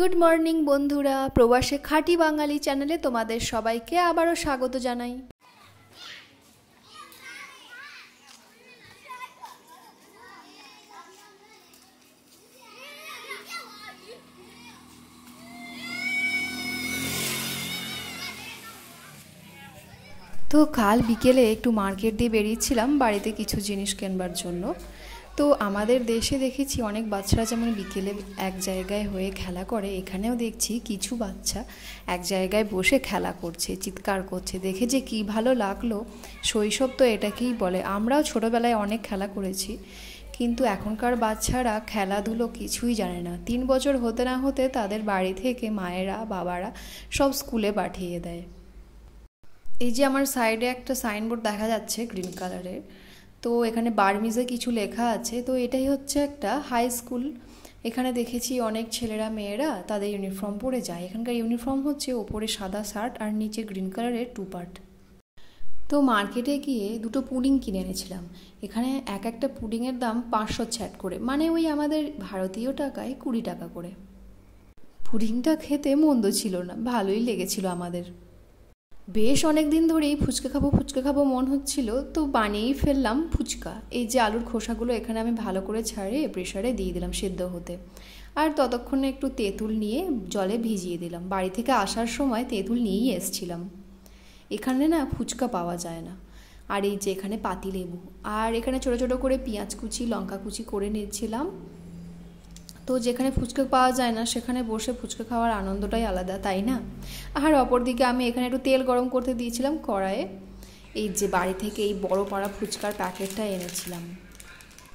good morning বন্ধুরা প্রবাসে খাঁটি বাঙালি চ্যানেলে তোমাদের সবাইকে আবারও স্বাগত জানাই তো কাল বিকেলে একটু মার্কেট দিয়ে বেরিয়েছিলাম বাড়িতে কিছু জিনিস কেনবার জন্য তো আমাদের দেশে দেখেছি অনেক বাচ্চারা যেমন বিকেলে এক জায়গায় হয়ে খেলা করে এখানেও দেখছি কিছু বাচ্চা এক জায়গায় বসে খেলা করছে চিৎকার করছে দেখে যে কী ভালো লাগলো শৈশব তো এটাকেই বলে আমরাও ছোটোবেলায় অনেক খেলা করেছি কিন্তু এখনকার বাচ্চারা খেলাধুলো কিছুই জানে না তিন বছর হতে না হতে তাদের বাড়ি থেকে মায়েরা বাবারা সব স্কুলে পাঠিয়ে দেয় এই যে আমার সাইডে একটা সাইনবোর্ড দেখা যাচ্ছে গ্রিন কালারের তো এখানে বার্মিজে কিছু লেখা আছে তো এটাই হচ্ছে একটা হাই স্কুল এখানে দেখেছি অনেক ছেলেরা মেয়েরা তাদের ইউনিফর্ম পরে যায় এখানকার ইউনিফর্ম হচ্ছে ওপরে সাদা শার্ট আর নিচে গ্রিন কালারের টু পার্ট তো মার্কেটে গিয়ে দুটো পুডিং কিনে এনেছিলাম এখানে এক একটা পুডিংয়ের দাম পাঁচশো ছ্যাট করে মানে ওই আমাদের ভারতীয় টাকায় কুড়ি টাকা করে পুডিংটা খেতে মন্দ ছিল না ভালোই লেগেছিল আমাদের বেশ অনেক দিন ধরেই ফুচকা খাবো ফুচকা খাবো মন হচ্ছিল তো বানিয়েই ফেললাম ফুচকা এই যে আলুর খোসাগুলো এখানে আমি ভালো করে ছাড়িয়ে প্রেশারে দিয়ে দিলাম সেদ্ধ হতে আর ততক্ষণে একটু তেঁতুল নিয়ে জলে ভিজিয়ে দিলাম বাড়ি থেকে আসার সময় তেঁতুল নিয়েই এসছিলাম এখানে না ফুচকা পাওয়া যায় না আর এই যে এখানে পাতিলেবু আর এখানে ছোটো ছোটো করে পেঁয়াজ কুচি লঙ্কা কুচি করে নিচ্ছিলাম তো যেখানে ফুচকা পাওয়া যায় না সেখানে বসে ফুচকা খাওয়ার আনন্দটাই আলাদা তাই না আর অপরদিকে আমি এখানে একটু তেল গরম করতে দিয়েছিলাম কড়াইয়ে এই যে বাড়ি থেকে এই বড় পাড়া ফুচকার প্যাকেটটা এনেছিলাম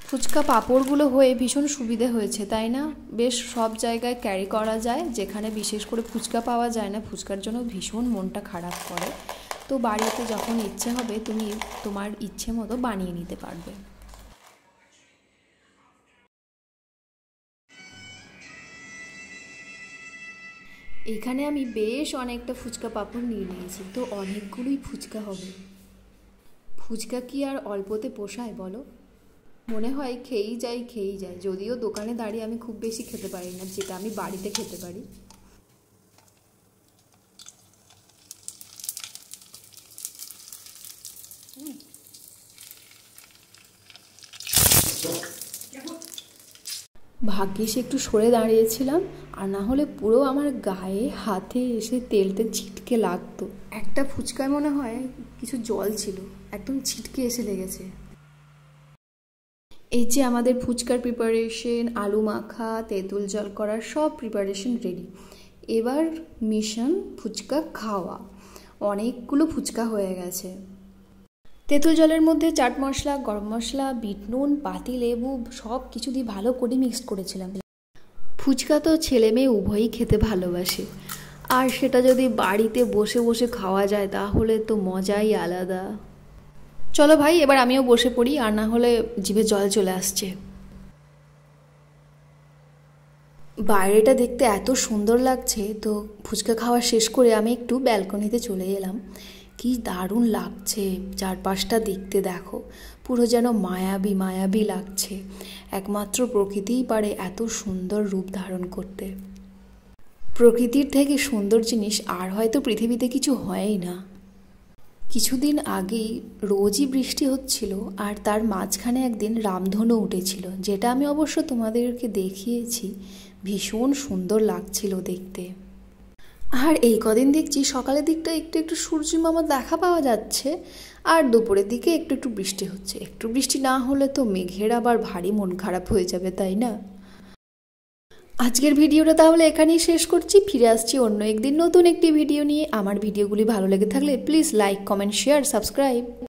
ফুচকা পাঁপড়গুলো হয়ে ভীষণ সুবিধে হয়েছে তাই না বেশ সব জায়গায় ক্যারি করা যায় যেখানে বিশেষ করে ফুচকা পাওয়া যায় না ফুচকার জন্য ভীষণ মনটা খারাপ করে তো বাড়িতে যখন ইচ্ছে হবে তুমি তোমার ইচ্ছে মতো বানিয়ে নিতে পারবে এখানে আমি বেশ অনেকটা ফুচকা পাপড় নিয়ে নিয়েছি তো অনেকগুলোই ফুচকা হবে ফুচকা কি আর অল্পতে পোষায় বলো মনে হয় খেয়েই যাই খেয়েই যাই যদিও দোকানে দাঁড়িয়ে আমি খুব বেশি খেতে পারি না যেটা আমি বাড়িতে খেতে পারি ভাগ্যিস একটু সরে দাঁড়িয়েছিলাম আর না হলে পুরো আমার গায়ে হাতে এসে তেলটা ছিটকে লাগতো একটা ফুচকায় মনে হয় কিছু জল ছিল একদম ছিটকে এসে লেগেছে এই যে আমাদের ফুচকার প্রিপারেশন আলু মাখা তেঁতুল জল করার সব প্রিপারেশন রেডি এবার মিশন ফুচকা খাওয়া অনেকগুলো ফুচকা হয়ে গেছে তেঁতুল জলের মধ্যে চাট মশলা গরম মশলা বিট নুন পাতি লেবু সব কিছু দিয়ে ভালো করে মিক্স করেছিলাম ফুচকা তো ছেলে মেয়ে উভয়ই খেতে ভালোবাসে আর সেটা যদি বাড়িতে বসে বসে খাওয়া যায় তাহলে তো মজাই আলাদা চলো ভাই এবার আমিও বসে পড়ি আর না হলে জিভে জল চলে আসছে বাইরেটা দেখতে এত সুন্দর লাগছে তো ফুচকা খাওয়া শেষ করে আমি একটু ব্যালকনিতে চলে এলাম কি দারুণ লাগছে চারপাশটা দেখতে দেখো পুরো যেন মায়াবী মায়াবী লাগছে একমাত্র প্রকৃতিই পারে এত সুন্দর রূপ ধারণ করতে প্রকৃতির থেকে সুন্দর জিনিস আর হয়তো পৃথিবীতে কিছু হয়ই না কিছুদিন আগেই রোজই বৃষ্টি হচ্ছিল আর তার মাঝখানে একদিন রামধনু উঠেছিল যেটা আমি অবশ্য তোমাদেরকে দেখিয়েছি ভীষণ সুন্দর লাগছিল দেখতে আর এই কদিন দেখছি সকালের দিকটা একটু একটু সূর্য দেখা পাওয়া যাচ্ছে আর দুপুরের দিকে একটু একটু বৃষ্টি হচ্ছে একটু বৃষ্টি না হলে তো মেঘের আবার ভারী মন খারাপ হয়ে যাবে তাই না আজকের ভিডিওটা তাহলে এখানেই শেষ করছি ফিরে আসছি অন্য একদিন নতুন একটি ভিডিও নিয়ে আমার ভিডিওগুলি ভালো লেগে থাকলে please like comment share subscribe